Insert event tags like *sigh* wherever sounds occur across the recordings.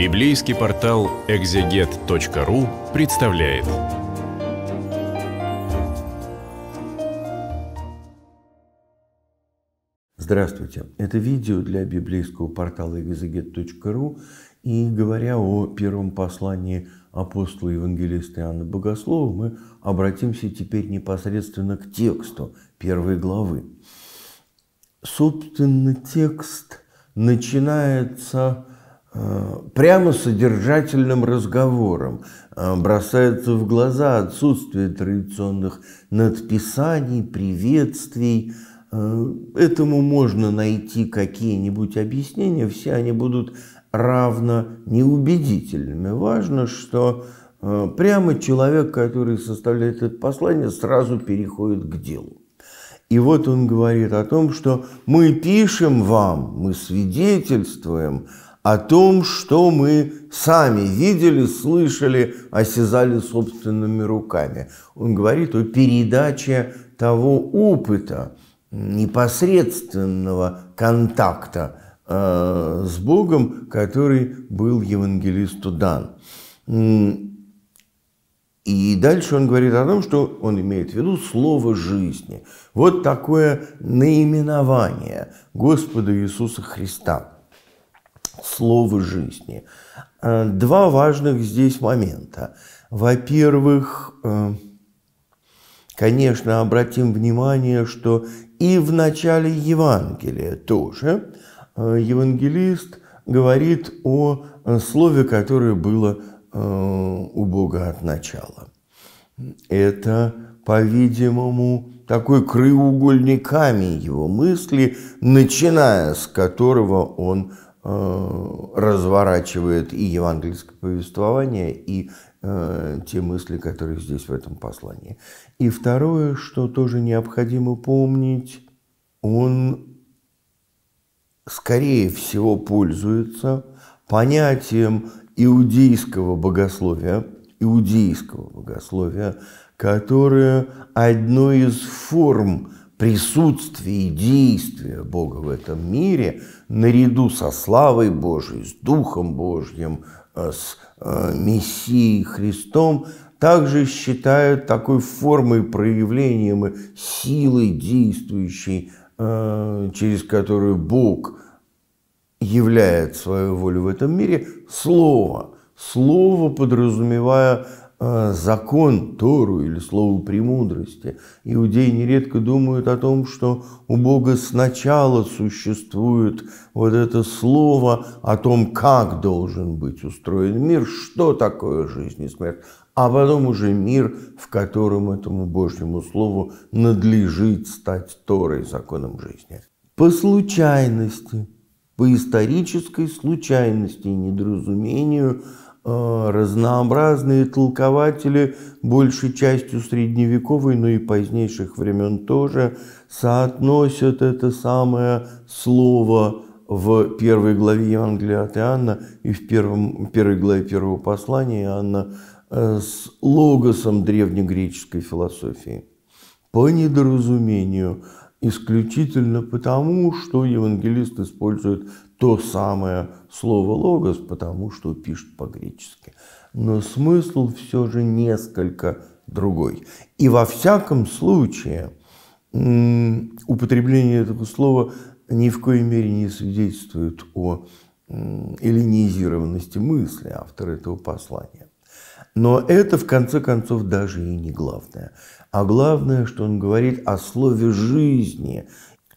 Библейский портал экзегет.ру представляет. Здравствуйте! Это видео для библейского портала экзегет.ру и говоря о первом послании апостола евангелиста Иоанна Богослова, мы обратимся теперь непосредственно к тексту первой главы. Собственно, текст начинается Э, прямо содержательным разговором э, бросается в глаза отсутствие традиционных надписаний, приветствий. Э, этому можно найти какие-нибудь объяснения, все они будут равно неубедительными. Важно, что прямо человек, который составляет это послание, сразу переходит к делу. И вот он говорит о том, что мы пишем вам, мы свидетельствуем о том, что мы сами видели, слышали, осязали собственными руками. Он говорит о передаче того опыта, непосредственного контакта э, с Богом, который был евангелисту дан. И дальше он говорит о том, что он имеет в виду слово жизни. Вот такое наименование Господа Иисуса Христа слово жизни. Э, два важных здесь момента. Во-первых, э, конечно, обратим внимание, что и в начале Евангелия тоже э, евангелист говорит о слове, которое было у Бога от начала. Это, по-видимому, такой краеугольник камень его мысли, начиная с которого он Э, разворачивает и евангельское повествование, и э, те мысли, которые здесь в этом послании. И второе, что тоже необходимо помнить, он, скорее всего, пользуется понятием иудейского богословия, иудейского богословия, которое одной из форм присутствие и действие Бога в этом мире наряду со славой Божией, с Духом Божьим, э, с э, Мессией Христом, также считают такой формой, проявлением силы действующей, э, через которую Бог являет свою волю в этом мире, Слово. Слово, подразумевая Э, закон Тору или слово премудрости. Иудеи нередко думают о том, что у Бога сначала существует вот это слово о том, как должен быть устроен мир, что такое жизнь и смерть, а потом уже мир, в котором этому Божьему слову надлежит стать Торой, законом жизни. По случайности, по исторической случайности и недоразумению – Э, разнообразные толкователи, большей частью средневековой, но и позднейших времен тоже, соотносят это самое слово в первой главе Евангелия от Иоанна и в первом, первой главе первого послания Иоанна э, с логосом древнегреческой философии. По недоразумению исключительно потому, что евангелист использует то самое слово «логос», потому что пишет по-гречески. Но смысл все же несколько другой. И во всяком случае употребление этого слова ни в коей мере не свидетельствует о эллинизированности мысли автора этого послания. Но это, в конце концов, даже и не главное. А главное, что он говорит о слове жизни.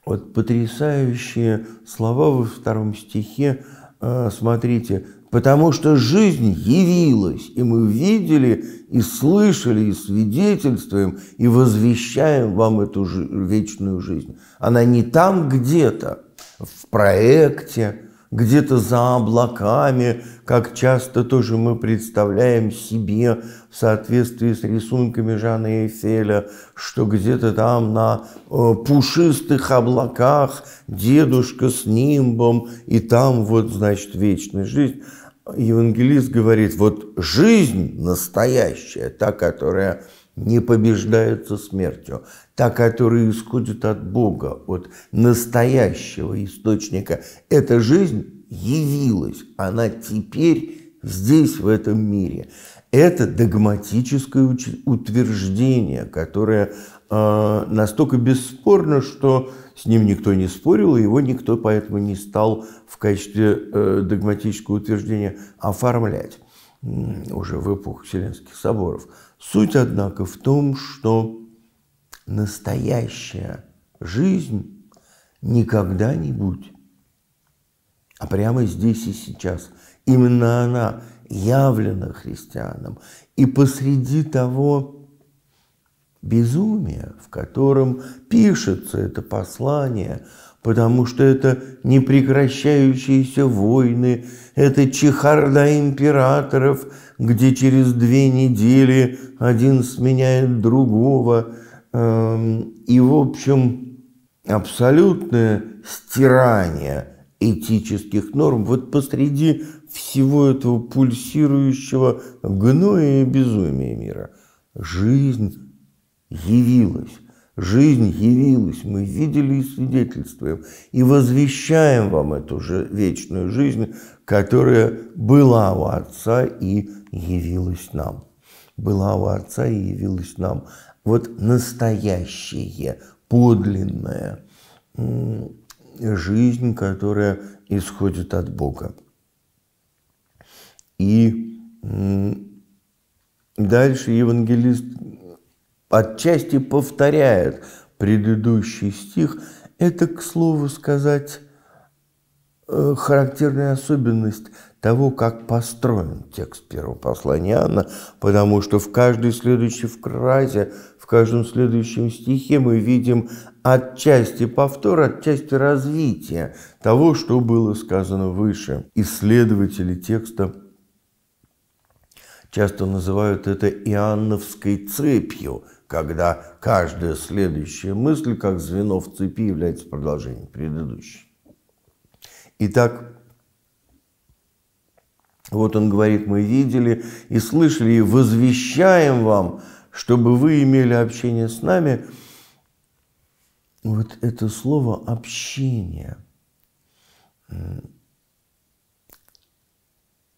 Вот потрясающие слова во втором стихе. А, смотрите, потому что жизнь явилась, и мы видели, и слышали, и свидетельствуем, и возвещаем вам эту вечную жизнь. Она не там где-то, в проекте, где-то за облаками, как часто тоже мы представляем себе в соответствии с рисунками Жана Эйфеля, что где-то там на э, пушистых облаках дедушка с нимбом, и там вот, значит, вечная жизнь евангелист говорит, вот жизнь настоящая, та, которая не побеждается смертью, та, которая исходит от Бога, от настоящего источника, эта жизнь явилась, она теперь здесь, в этом мире. Это догматическое утверждение, которое э, настолько бесспорно, что с ним никто не спорил, его никто поэтому не стал в качестве э, догматического утверждения оформлять уже в эпоху Вселенских соборов. Суть, однако, в том, что настоящая жизнь никогда не будет, а прямо здесь и сейчас. Именно она явлена христианам. И посреди того, безумия, в котором пишется это послание, потому что это непрекращающиеся войны, это чехарда императоров, где через две недели один сменяет другого, эм, и, в общем, абсолютное стирание этических норм вот посреди всего этого пульсирующего гноя и безумия мира. Жизнь явилась. Жизнь явилась, мы видели и свидетельствуем, и возвещаем вам эту же вечную жизнь, которая была у Отца и явилась нам. Была у Отца и явилась нам. Вот настоящая, подлинная жизнь, которая исходит от Бога. И дальше евангелист отчасти повторяет предыдущий стих. Это, к слову сказать, э, характерная особенность того, как построен текст первого послания Анна, потому что в каждой следующей фразе, в каждом следующем стихе мы видим отчасти повтор, отчасти развитие того, что было сказано выше. Исследователи текста часто называют это иоанновской цепью – когда каждая следующая мысль, как звено в цепи, является продолжением предыдущей. Итак, вот он говорит, мы видели и слышали, и возвещаем вам, чтобы вы имели общение с нами. Вот это слово «общение».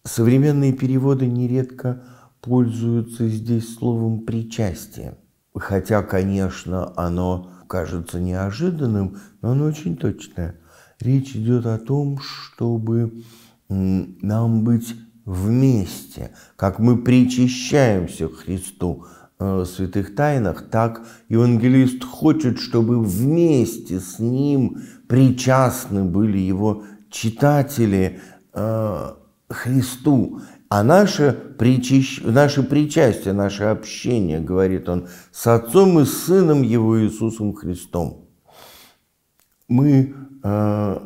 Современные переводы нередко пользуются здесь словом «причастие» хотя, конечно, оно кажется неожиданным, но оно очень точное. Речь идет о том, чтобы нам быть вместе, как мы причащаемся к Христу э, в святых тайнах, так евангелист хочет, чтобы вместе с ним причастны были его читатели э, Христу. А наше, причащ... наше причастие, наше общение, говорит он, с Отцом и Сыном Его Иисусом Христом. Мы э,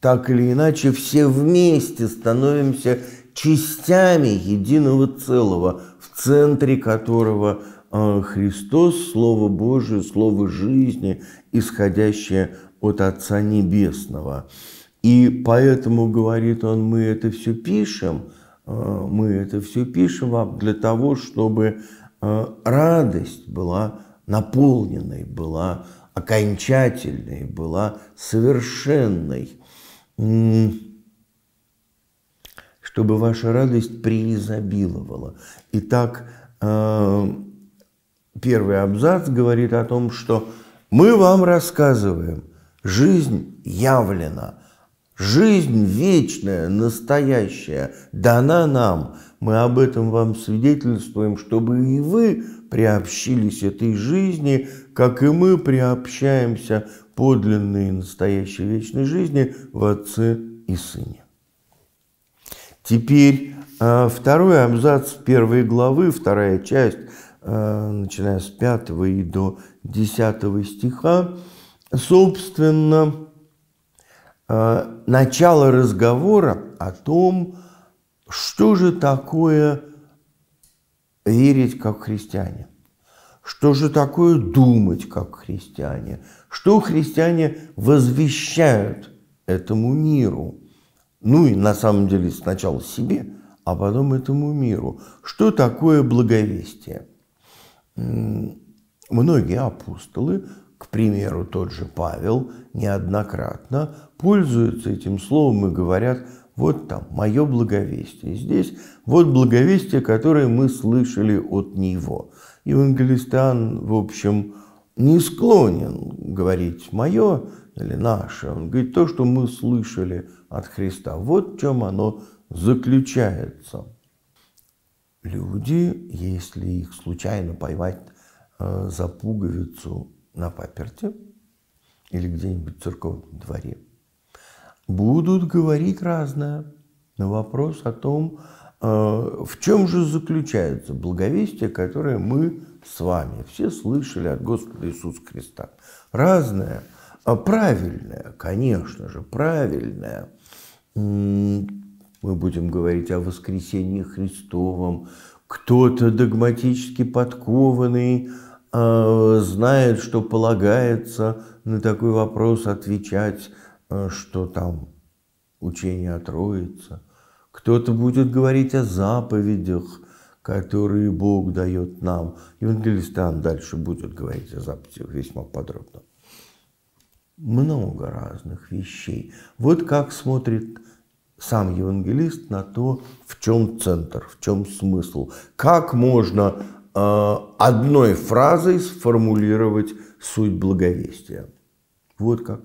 так или иначе все вместе становимся частями единого целого, в центре которого э, Христос, Слово Божие, Слово жизни, исходящее от Отца Небесного. И поэтому, говорит он, мы это все пишем – Э, мы это все пишем вам для того, чтобы э, радость была наполненной, была окончательной, была совершенной, чтобы ваша радость преизобиловала. Итак, э, первый абзац говорит о том, что мы вам рассказываем, жизнь явлена – Жизнь вечная, настоящая, дана нам. Мы об этом вам свидетельствуем, чтобы и вы приобщились этой жизни, как и мы приобщаемся подлинной и настоящей вечной жизни в Отце и Сыне. Теперь а, второй абзац первой главы, вторая часть, а, начиная с 5 и до 10 стиха, собственно, Э, начало разговора о том, что же такое верить как христиане, что же такое думать как христиане, что христиане возвещают этому миру, ну и на самом деле сначала себе, а потом этому миру, что такое благовестие. Многие апостолы к примеру, тот же Павел, неоднократно пользуются этим словом и говорят, вот там, мое благовестие. Здесь вот благовестие, которое мы слышали от него. Евангелистан, в общем, не склонен говорить «мое» или «наше». Он говорит то, что мы слышали от Христа. Вот в чем оно заключается. Люди, если их случайно поймать э, за пуговицу на паперте или где-нибудь в церковном дворе, будут говорить разное на вопрос о том, э, в чем же заключается благовестие, которое мы с вами все слышали от Господа Иисуса Христа. Разное, а правильное, конечно же, правильное. Мы будем говорить о воскресении Христовом. Кто-то догматически подкованный Э, знает, что полагается на такой вопрос отвечать, э, что там учение о Троице. Кто-то будет говорить о заповедях, которые Бог дает нам. Евангелистан дальше будет говорить о заповедях весьма подробно. Много разных вещей. Вот как смотрит сам евангелист на то, в чем центр, в чем смысл, как можно Э, одной фразой сформулировать суть благовестия. Вот как.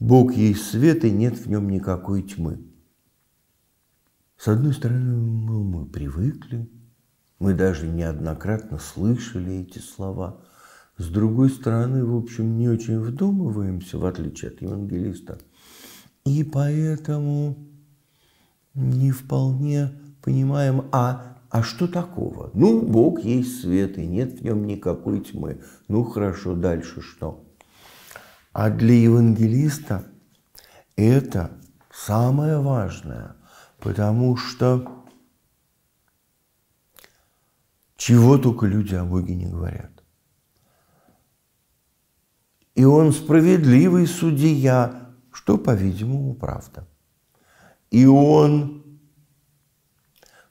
Бог есть свет, и нет в нем никакой тьмы. С одной стороны, ну, мы привыкли, мы даже неоднократно слышали эти слова. С другой стороны, в общем, не очень вдумываемся, в отличие от евангелиста. И поэтому не вполне понимаем, а а что такого? Ну, Бог есть свет, и нет в нем никакой тьмы. Ну, хорошо, дальше что? А для евангелиста это самое важное, потому что чего только люди о Боге не говорят. И он справедливый судья, что, по-видимому, правда. И он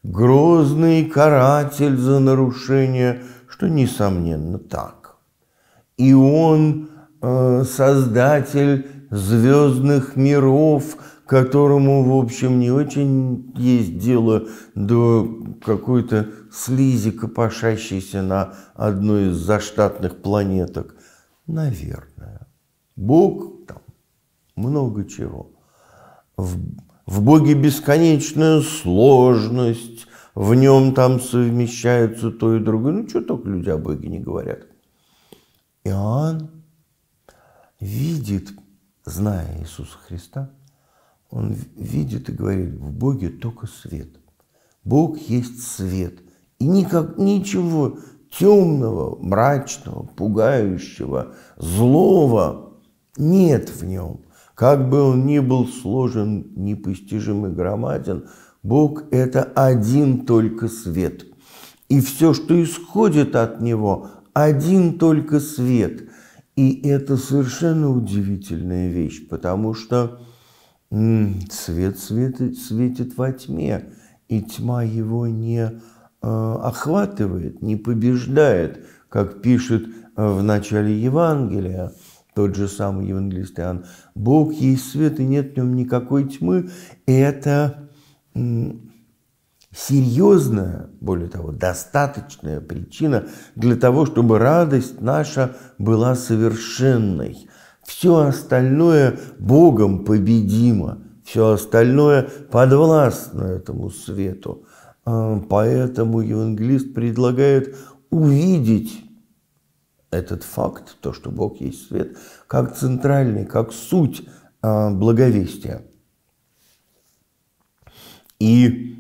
грозный каратель за нарушение, что несомненно так. И он э, создатель звездных миров, которому, в общем, не очень есть дело до какой-то слизи, копошащейся на одной из заштатных планеток. Наверное. Бог там много чего. В в Боге бесконечная сложность, в нем там совмещаются то и другое. Ну, что только люди о Боге не говорят. Иоанн видит, зная Иисуса Христа, он видит и говорит, в Боге только свет. Бог есть свет. И никак, ничего темного, мрачного, пугающего, злого нет в нем – как бы он ни был сложен, непостижим и громаден, Бог – это один только свет. И все, что исходит от него, один только свет. И это совершенно удивительная вещь, потому что свет светит, светит во тьме, и тьма его не э, охватывает, не побеждает, как пишет э, в начале Евангелия – тот же самый евангелист Иоанн, Бог есть свет, и нет в нем никакой тьмы, это серьезная, более того, достаточная причина для того, чтобы радость наша была совершенной. Все остальное Богом победимо, все остальное подвластно этому свету. А, поэтому евангелист предлагает увидеть этот факт, то, что Бог есть свет, как центральный, как суть а, благовестия. И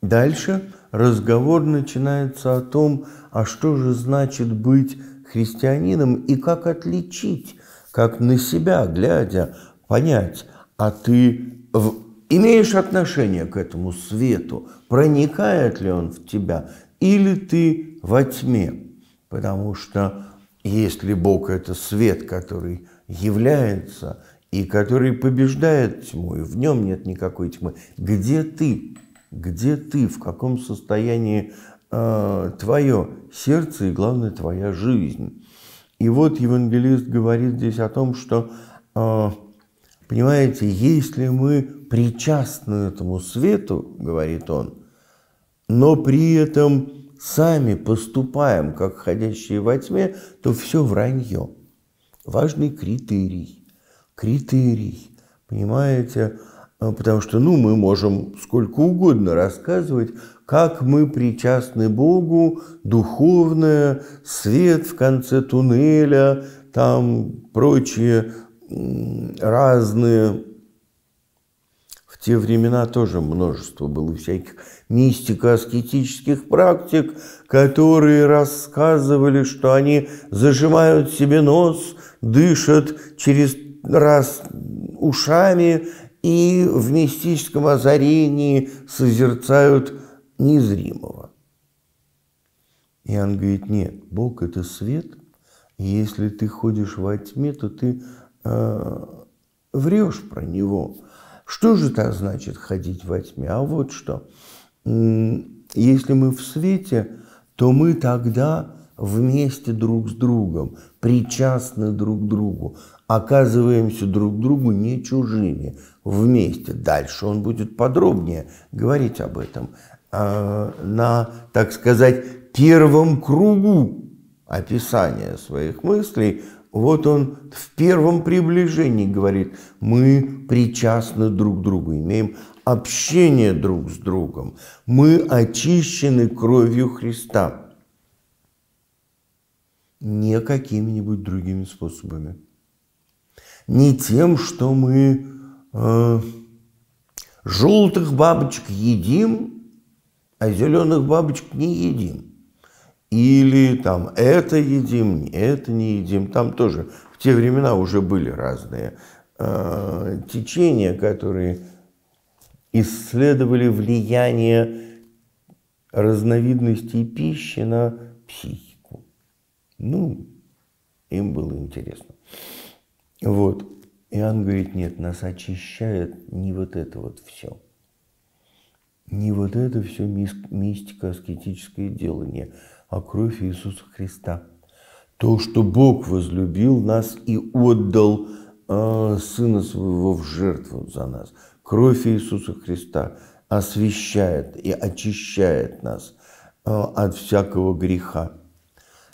дальше разговор начинается о том, а что же значит быть христианином и как отличить, как на себя глядя, понять, а ты имеешь отношение к этому свету, проникает ли он в тебя, или ты во тьме, потому что если Бог – это свет, который является и который побеждает тьму, и в нем нет никакой тьмы, где ты? Где ты? В каком состоянии э, твое сердце и, главное, твоя жизнь? И вот евангелист говорит здесь о том, что, э, понимаете, если мы причастны этому свету, говорит он, – но при этом сами поступаем, как ходящие во тьме, то все вранье. Важный критерий. Критерий. Понимаете? А, потому что, ну, мы можем сколько угодно рассказывать, как мы причастны Богу, духовное, свет в конце туннеля, там прочие разные. В те времена тоже множество было всяких мистико-аскетических практик, которые рассказывали, что они зажимают себе нос, дышат через раз ушами и в мистическом озарении созерцают незримого. Иоанн говорит, нет, Бог – это свет, и если ты ходишь во тьме, то ты э, врешь про него. Что же это значит ходить во тьме? А вот что – если мы в свете, то мы тогда вместе друг с другом, причастны друг другу, оказываемся друг другу не чужими, вместе. Дальше он будет подробнее говорить об этом а, на, так сказать, первом кругу описания своих мыслей. Вот он в первом приближении говорит, мы причастны друг к другу, имеем Общение друг с другом. Мы очищены кровью Христа. Не какими-нибудь другими способами. Не тем, что мы э, желтых бабочек едим, а зеленых бабочек не едим. Или там это едим, это не едим. Там тоже в те времена уже были разные э, течения, которые исследовали влияние разновидностей пищи на психику. Ну, им было интересно. Вот. Иоанн говорит, нет, нас очищает не вот это вот все. Не вот это все мистика, аскетическое делание, а кровь Иисуса Христа. То, что Бог возлюбил нас и отдал э, Сына Своего в жертву за нас – Кровь Иисуса Христа освещает и очищает нас э, от всякого греха.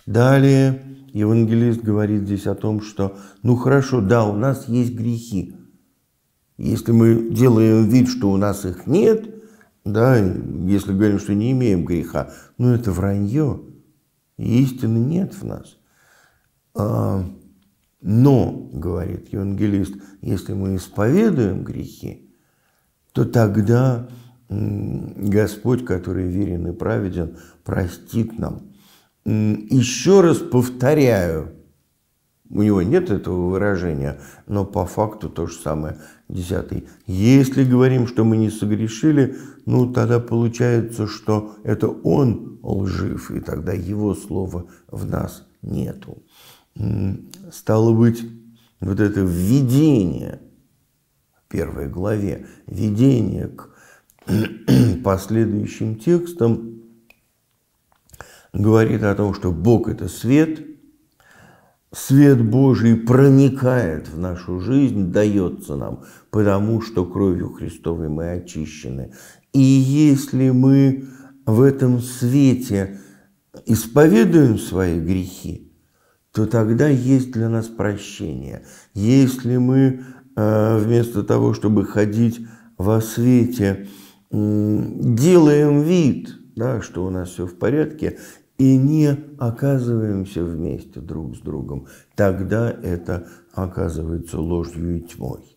Далее евангелист говорит здесь о том, что ну хорошо, да, у нас есть грехи. Если мы делаем вид, что у нас их нет, да, если говорим, что не имеем греха, ну это вранье, истины нет в нас. А, но, говорит евангелист, если мы исповедуем грехи, то тогда Господь, который верен и праведен, простит нам. Еще раз повторяю, у него нет этого выражения, но по факту то же самое. Десятый. Если говорим, что мы не согрешили, ну тогда получается, что это он лжив, и тогда его слова в нас нету. Стало быть, вот это введение – первой главе, видение к *clears throat* последующим текстам говорит о том, что Бог – это свет, свет Божий проникает в нашу жизнь, дается нам, потому что кровью Христовой мы очищены. И если мы в этом свете исповедуем свои грехи, то тогда есть для нас прощение. Если мы Э, вместо того, чтобы ходить во свете, делаем вид, да, что у нас все в порядке, и не оказываемся вместе друг с другом, тогда это оказывается ложью и тьмой.